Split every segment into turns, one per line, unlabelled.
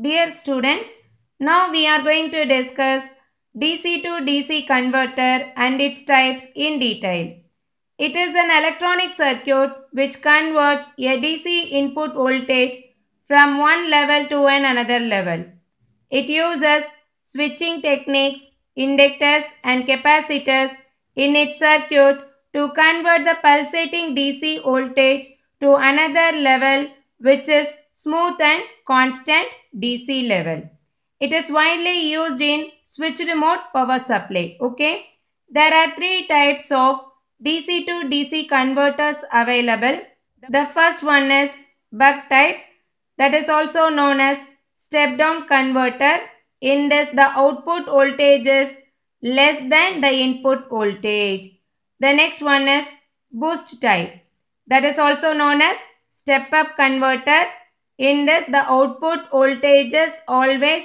Dear students, now we are going to discuss DC to DC converter and its types in detail. It is an electronic circuit which converts a DC input voltage from one level to an another level. It uses switching techniques, inductors and capacitors in its circuit to convert the pulsating DC voltage to another level which is smooth and constant DC level. It is widely used in switch remote power supply. Okay. There are three types of DC to DC converters available. The first one is buck type that is also known as step down converter. In this the output voltage is less than the input voltage. The next one is boost type that is also known as step up converter this, the output voltage is always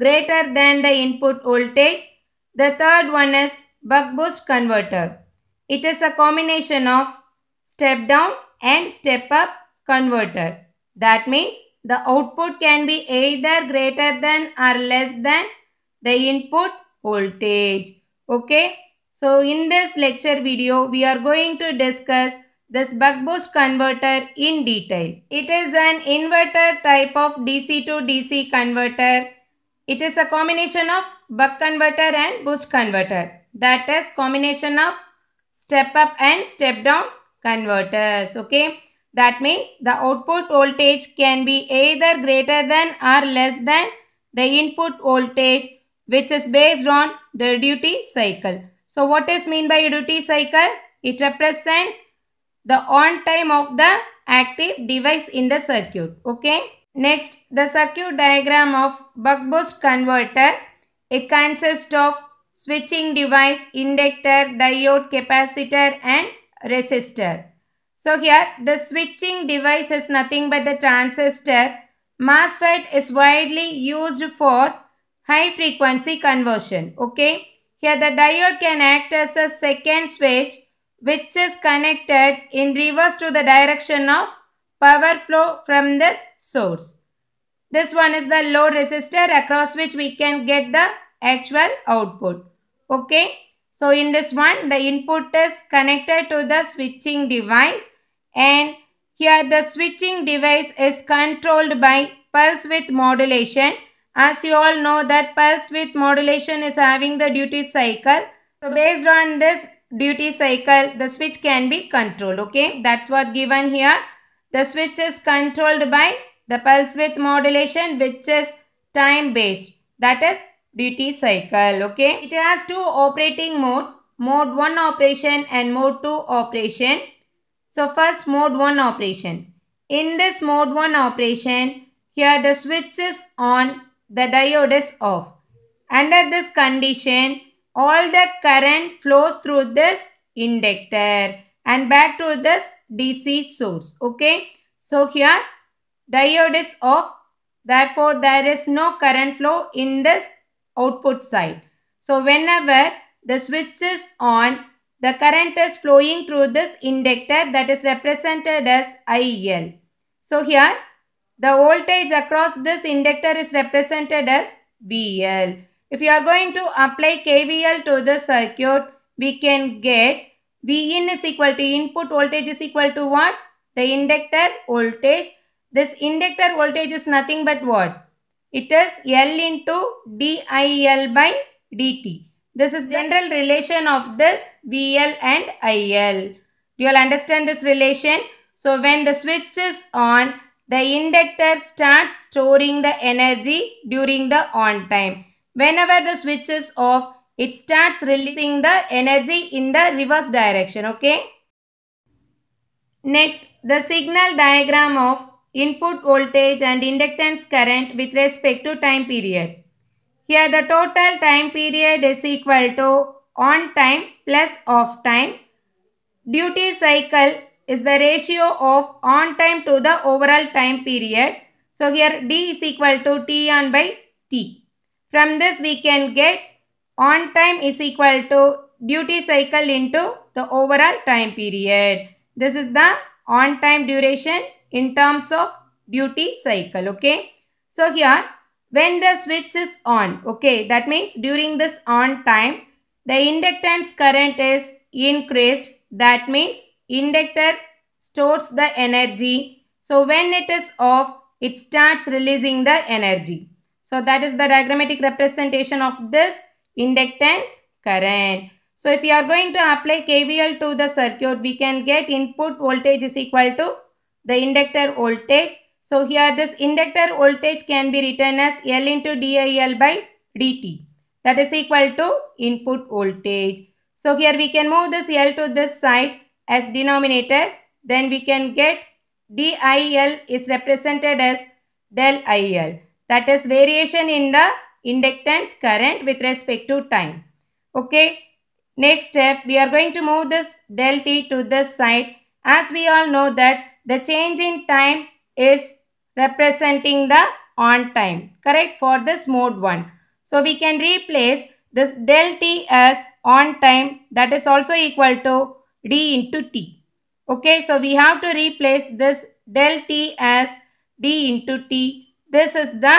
greater than the input voltage. The third one is buck boost converter. It is a combination of step down and step up converter. That means the output can be either greater than or less than the input voltage. Okay. So in this lecture video, we are going to discuss this buck boost converter in detail. It is an inverter type of DC to DC converter. It is a combination of buck converter and boost converter. That is combination of step up and step down converters. Okay. That means the output voltage can be either greater than or less than the input voltage which is based on the duty cycle. So what is mean by duty cycle? It represents the on time of the active device in the circuit. Okay. Next, the circuit diagram of buck boost converter. It consists of switching device, inductor, diode, capacitor and resistor. So here the switching device is nothing but the transistor. MOSFET is widely used for high frequency conversion. Okay. Here the diode can act as a second switch which is connected in reverse to the direction of power flow from this source. This one is the load resistor across which we can get the actual output. Okay. So in this one the input is connected to the switching device and here the switching device is controlled by pulse width modulation. As you all know that pulse width modulation is having the duty cycle. So based on this duty cycle, the switch can be controlled. Okay, that's what given here. The switch is controlled by the pulse width modulation which is time based. That is duty cycle. Okay, it has two operating modes. Mode 1 operation and mode 2 operation. So first mode 1 operation. In this mode 1 operation, here the switch is on, the diode is off. Under this condition, all the current flows through this inductor and back to this DC source. Okay. So here diode is off. Therefore, there is no current flow in this output side. So whenever the switch is on, the current is flowing through this inductor that is represented as IL. So here the voltage across this inductor is represented as VL. If you are going to apply KVL to the circuit, we can get V in is equal to input voltage is equal to what? The inductor voltage. This inductor voltage is nothing but what? It is L into DIL by dt. This is general relation of this VL and IL. You will understand this relation. So when the switch is on, the inductor starts storing the energy during the on time. Whenever the switch is off, it starts releasing the energy in the reverse direction, okay? Next, the signal diagram of input voltage and inductance current with respect to time period. Here the total time period is equal to on time plus off time. Duty cycle is the ratio of on time to the overall time period. So here D is equal to T on by T. From this we can get on time is equal to duty cycle into the overall time period. This is the on time duration in terms of duty cycle. Okay. So here when the switch is on. Okay. That means during this on time the inductance current is increased. That means inductor stores the energy. So when it is off it starts releasing the energy. So that is the diagrammatic representation of this inductance current. So if you are going to apply KVL to the circuit, we can get input voltage is equal to the inductor voltage. So here this inductor voltage can be written as L into DIL by dt. That is equal to input voltage. So here we can move this L to this side as denominator. Then we can get DIL is represented as del IL that is variation in the inductance current with respect to time. Okay. Next step, we are going to move this del t to this side. As we all know that the change in time is representing the on time. Correct? For this mode 1. So, we can replace this del t as on time that is also equal to d into t. Okay, so we have to replace this del t as d into t this is the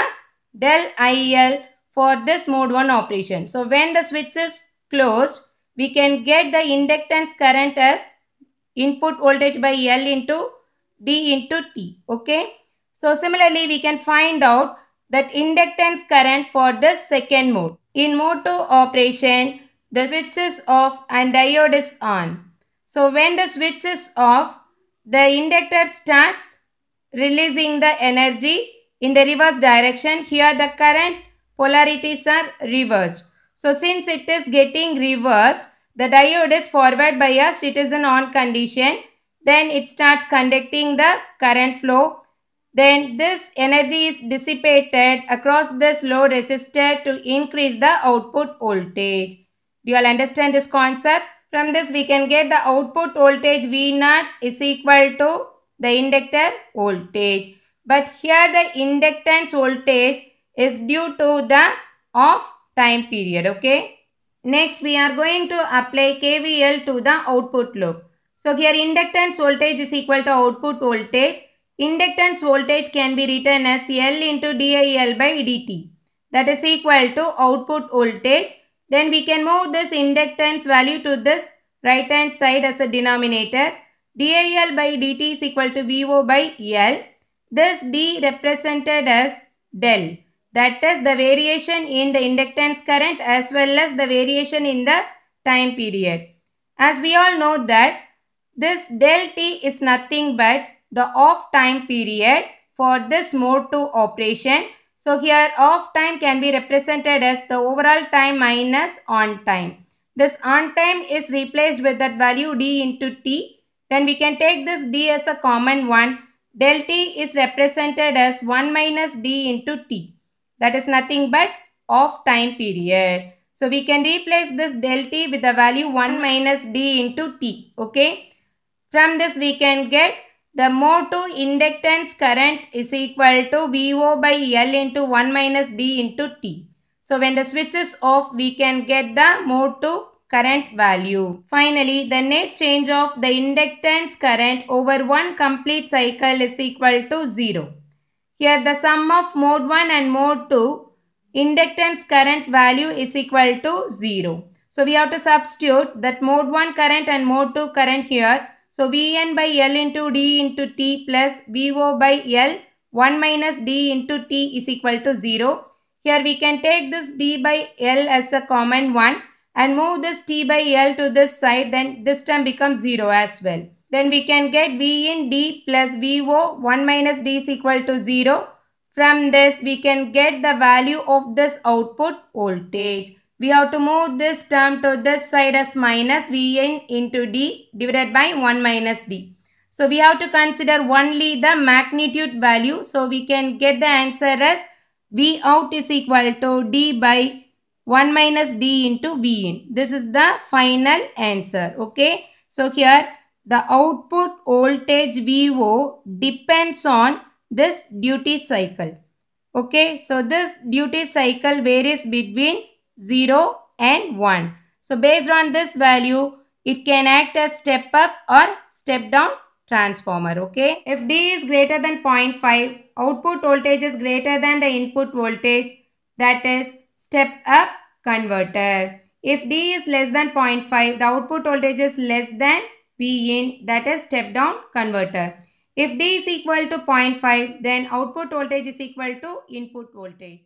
del IL for this mode 1 operation. So when the switch is closed, we can get the inductance current as input voltage by L into D into T. Okay. So similarly, we can find out that inductance current for this second mode. In mode 2 operation, the switch is off and diode is on. So when the switch is off, the inductor starts releasing the energy in the reverse direction. Here the current polarities are reversed. So since it is getting reversed, the diode is forward biased. It is an on condition. Then it starts conducting the current flow. Then this energy is dissipated across this load resistor to increase the output voltage. Do you all understand this concept? From this we can get the output voltage V0 is equal to the inductor voltage. But here the inductance voltage is due to the off time period. Okay. Next we are going to apply KVL to the output loop. So here inductance voltage is equal to output voltage. Inductance voltage can be written as L into DIL by dt. That is equal to output voltage. Then we can move this inductance value to this right hand side as a denominator. DIL by dt is equal to VO by L. This D represented as del. That is the variation in the inductance current as well as the variation in the time period. As we all know that this del T is nothing but the off time period for this mode 2 operation. So here off time can be represented as the overall time minus on time. This on time is replaced with that value D into T. Then we can take this D as a common one Del t is represented as 1 minus d into t. That is nothing but of time period. So we can replace this del t with the value 1 minus d into t. Okay. From this we can get the mode inductance current is equal to VO by L into 1 minus D into T. So when the switch is off, we can get the mode to current value. Finally, the net change of the inductance current over one complete cycle is equal to 0. Here the sum of mode 1 and mode 2 inductance current value is equal to 0. So we have to substitute that mode 1 current and mode 2 current here. So Vn by L into D into T plus Vo by L 1 minus D into T is equal to 0. Here we can take this D by L as a common one and move this T by L to this side then this term becomes 0 as well. Then we can get V in D plus VO 1 minus D is equal to 0. From this we can get the value of this output voltage. We have to move this term to this side as minus V in into D divided by 1 minus D. So we have to consider only the magnitude value. So we can get the answer as V out is equal to D by 1 minus D into V in. This is the final answer. Okay. So here the output voltage VO depends on this duty cycle. Okay. So this duty cycle varies between 0 and 1. So based on this value, it can act as step up or step down transformer. Okay. If D is greater than 0.5, output voltage is greater than the input voltage. That is step up converter. If D is less than 0.5, the output voltage is less than V in that is step down converter. If D is equal to 0.5, then output voltage is equal to input voltage.